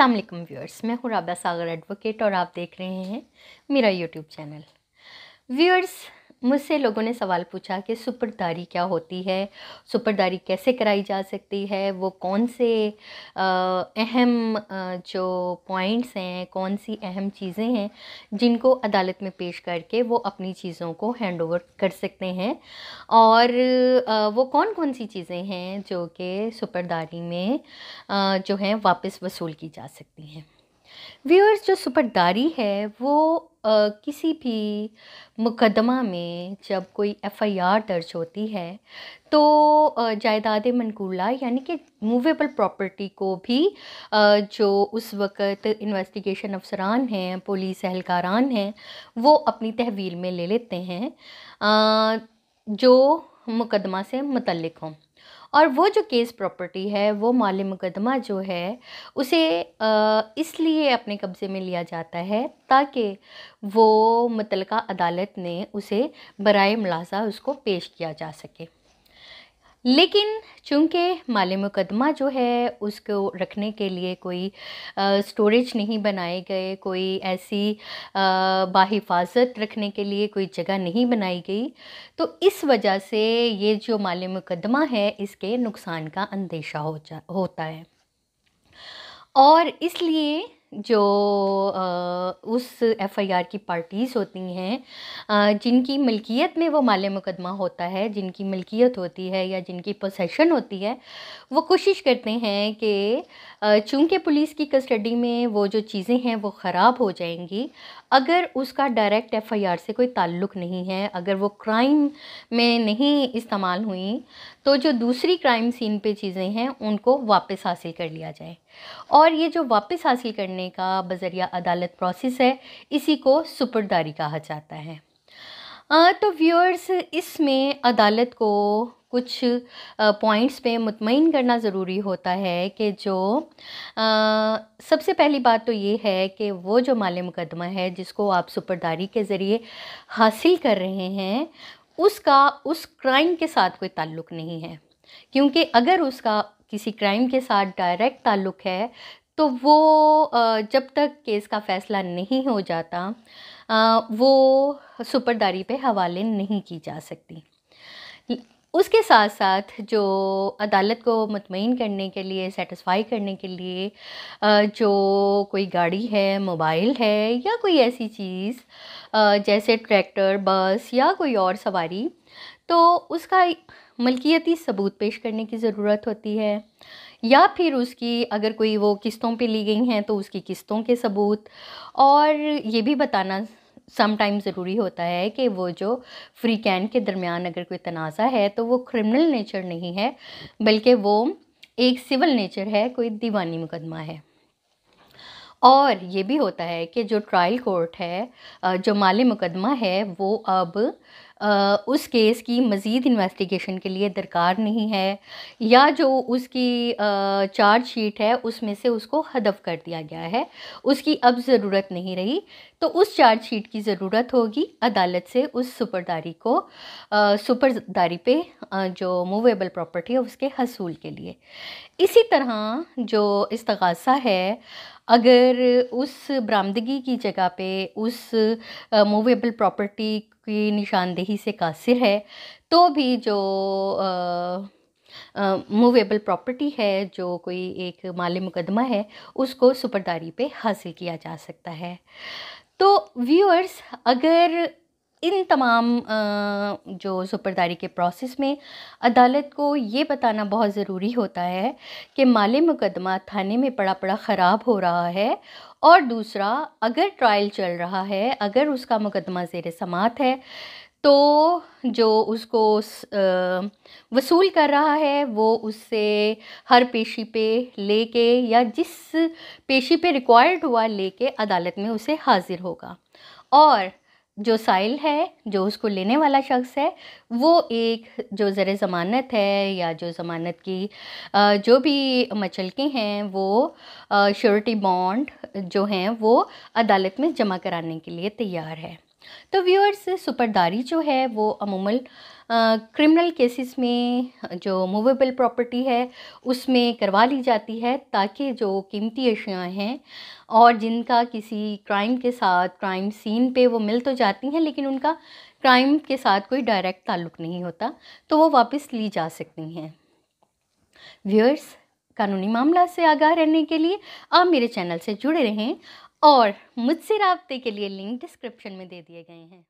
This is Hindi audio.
अस्सलाम वालेकुम व्यूअर्स मैं हूँ राबा सागर एडवोकेट और आप देख रहे हैं मेरा यूट्यूब चैनल व्यूअर्स मुझसे लोगों ने सवाल पूछा कि सुपरदारी क्या होती है सुपरदारी कैसे कराई जा सकती है वो कौन से अहम जो पॉइंट्स हैं कौन सी अहम चीज़ें हैं जिनको अदालत में पेश करके वो अपनी चीज़ों को हैंड ओवर कर सकते हैं और वो कौन कौन सी चीज़ें हैं जो कि सुपरदारी में जो हैं वापस वसूल की जा सकती हैं व्यूअर्स जो सुपरदारी है वो किसी भी मुकदमा में जब कोई एफआईआर दर्ज होती है तो जायदाद मनकूला यानी कि मूवेबल प्रॉपर्टी को भी जो उस वक़्त इन्वेस्टिगेशन अफसरान हैं पुलिस एहलकारान हैं वो अपनी तहवील में ले लेते हैं जो मुकदमा से मुतलक हों और वो जो केस प्रॉपर्टी है वो माल मुकदमा जो है उसे इसलिए अपने कब्ज़े में लिया जाता है ताकि वो मुतलका अदालत ने उसे बरए मुलाजा उसको पेश किया जा सके लेकिन चूँकि माली मुकदमा जो है उसको रखने के लिए कोई स्टोरेज नहीं बनाए गए कोई ऐसी बाहिफाजत रखने के लिए कोई जगह नहीं बनाई गई तो इस वजह से ये जो माली मुकदमा है इसके नुकसान का अंदेशा हो जा होता है और इसलिए जो उस एफ़आईआर की पार्टीज़ होती हैं जिनकी मलकियत में वो माल मुकदमा होता है जिनकी मलकियत होती है या जिनकी पोसेशन होती है वो कोशिश करते हैं कि चूंकि पुलिस की कस्टडी में वो जो चीज़ें हैं वो ख़राब हो जाएंगी अगर उसका डायरेक्ट एफ़आईआर से कोई ताल्लुक़ नहीं है अगर वो क्राइम में नहीं इस्तेमाल हुई तो जो दूसरी क्राइम सीन पे चीज़ें हैं उनको वापस हासिल कर लिया जाए और ये जो वापस हासिल करने का बजरिया अदालत प्रोसेस है इसी को सुपरदारी कहा जाता है आ, तो व्यूअर्स इसमें अदालत को कुछ पॉइंट्स पे मुतमिन करना ज़रूरी होता है कि जो आ, सबसे पहली बात तो ये है कि वो जो माल मुकदमा है जिसको आप सुपरदारी के ज़रिए हासिल कर रहे हैं उसका उस क्राइम के साथ कोई ताल्लुक़ नहीं है क्योंकि अगर उसका किसी क्राइम के साथ डायरेक्ट ताल्लुक़ है तो वो जब तक केस का फ़ैसला नहीं हो जाता वो सुपरदारी पे हवाले नहीं की जा सकती उसके साथ साथ जो अदालत को मतमिन करने के लिए सेटिस्फाई करने के लिए जो कोई गाड़ी है मोबाइल है या कोई ऐसी चीज़ जैसे ट्रैक्टर बस या कोई और सवारी तो उसका मलकियती सबूत पेश करने की ज़रूरत होती है या फिर उसकी अगर कोई वो किस्तों पे ली गई हैं तो उसकी किस्तों के सबूत और ये भी बताना सम टाइम ज़रूरी होता है कि वो जो फ्री कैन के दरमियान अगर कोई तनाज़ा है तो वो क्रिमिनल नेचर नहीं है बल्कि वो एक सिविल नेचर है कोई दीवानी मुकदमा है और ये भी होता है कि जो ट्रायल कोर्ट है जो माली मुकदमा है वो अब उस केस की मज़ीद इन्वेस्टिगेशन के लिए दरकार नहीं है या जो उसकी चार्ज शीट है उसमें से उसको हदफ कर दिया गया है उसकी अब ज़रूरत नहीं रही तो उस चार्ज शीट की ज़रूरत होगी अदालत से उस सुपरदारी को सुपरदारी पे जो मूवेबल प्रॉपर्टी है उसके हसूल के लिए इसी तरह जो इसतगासा है अगर उस बरामदगी की जगह पे उस मूवेबल प्रॉपर्टी की निशानदेही से कासिर है तो भी जो मूवेबल प्रॉपर्टी है जो कोई एक माल मुकदमा है उसको सुपरदारी पे हासिल किया जा सकता है तो व्यूअर्स अगर इन तमाम जो सुपरदारी के प्रोसेस में अदालत को ये बताना बहुत ज़रूरी होता है कि माले मुकदमा थाने में पड़ा पड़ा ख़राब हो रहा है और दूसरा अगर ट्रायल चल रहा है अगर उसका मुकदमा ज़ेर समात है तो जो उसको वसूल कर रहा है वो उससे हर पेशी पे लेके या जिस पेशी पे रिक्वायर्ड हुआ लेके अदालत में उसे हाज़िर होगा और जो साइल है जो उसको लेने वाला शख्स है वो एक जो ज़र ज़मानत है या जो ज़मानत की जो भी मचलके हैं वो श्योरिटी बॉन्ड जो हैं वो अदालत में जमा कराने के लिए तैयार है तो व्यूअर्स सुपरदारी जो है वो अमूमन क्रिमिनल केसेस में जो मूवेबल प्रॉपर्टी है उसमें करवा ली जाती है ताकि जो कीमती अशियाँ हैं और जिनका किसी क्राइम के साथ क्राइम सीन पे वो मिल तो जाती हैं लेकिन उनका क्राइम के साथ कोई डायरेक्ट ताल्लुक नहीं होता तो वो वापस ली जा सकती हैं व्यूअर्स कानूनी मामला से आगाह रहने के लिए आप मेरे चैनल से जुड़े रहें और मुझसे रबते के लिए लिंक डिस्क्रिप्शन में दे दिए गए हैं